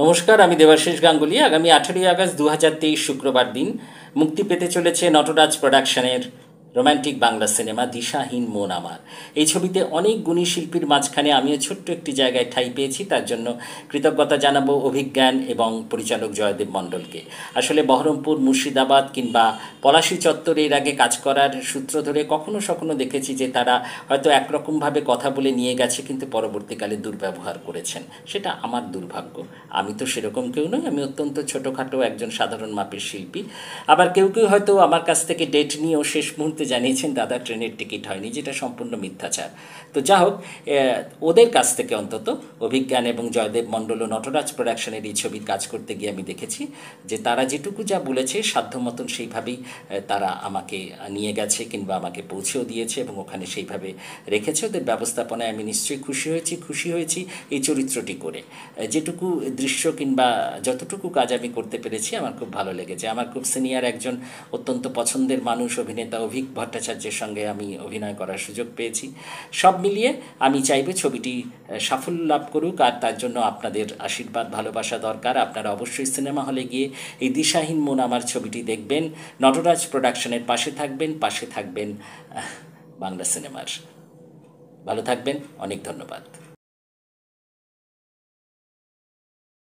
নমস্কার আমি দেবাশিস গাঙ্গুলি আগামী আঠেরোই আগস্ট দু শুক্রবার দিন মুক্তি পেতে চলেছে নটরাজ প্রোডাকশনের রোম্যান্টিক বাংলা সিনেমা দিশাহীন মন আমার এই ছবিতে অনেক গুণী শিল্পীর মাঝখানে আমিও ছোট্ট একটি জায়গায় ঠাই পেয়েছি তার জন্য কৃতজ্ঞতা জানাবো অভিজ্ঞান এবং পরিচালক জয়দেব মণ্ডলকে আসলে বহরমপুর মুর্শিদাবাদ কিংবা পলাশী চত্বরে এর আগে কাজ করার সূত্র ধরে কখনো সখনো দেখেছি যে তারা হয়তো একরকমভাবে কথা বলে নিয়ে গেছে কিন্তু পরবর্তীকালে দুর্ব্যবহার করেছেন সেটা আমার দুর্ভাগ্য আমি তো সেরকম কেউ নই আমি অত্যন্ত ছোটোখাটো একজন সাধারণ মাপের শিল্পী আবার কেউ কেউ হয়তো আমার কাছ থেকে ডেট নিয়েও শেষ মুহূর্তে ভিডিওতে জানিয়েছেন দাদা ট্রেনের টিকিট হয়নি যেটা সম্পূর্ণ মিথ্যাচার তো যা হোক ওদের কাছ থেকে অন্তত অভিজ্ঞান এবং জয়দেব মণ্ডল ও নটরাজ প্রোডাকশনের এই ছবির কাজ করতে গিয়ে আমি দেখেছি যে তারা যেটুকু যা বলেছে সাধ্য মতন সেইভাবেই তারা আমাকে নিয়ে গেছে কিংবা আমাকে পৌঁছেও দিয়েছে এবং ওখানে সেইভাবে রেখেছে ওদের ব্যবস্থাপনায় আমি নিশ্চয়ই খুশি হয়েছি খুশি হয়েছি এই চরিত্রটি করে যেটুকু দৃশ্য কিংবা যতটুকু কাজ আমি করতে পেরেছি আমার খুব ভালো লেগেছে আমার খুব সিনিয়র একজন অত্যন্ত পছন্দের মানুষ অভিনেতা অভিজ্ঞ ভট্টাচার্যের সঙ্গে আমি অভিনয় করার সুযোগ পেয়েছি সব মিলিয়ে আমি চাইবো ছবিটি সাফল্য লাভ করুক আর তার জন্য আপনাদের আশীর্বাদ ভালোবাসা দরকার আপনারা অবশ্যই সিনেমা হলে গিয়ে এই দিশাহীন মন আমার ছবিটি দেখবেন নটরাজ প্রোডাকশনের পাশে থাকবেন পাশে থাকবেন বাংলা সিনেমার ভালো থাকবেন অনেক ধন্যবাদ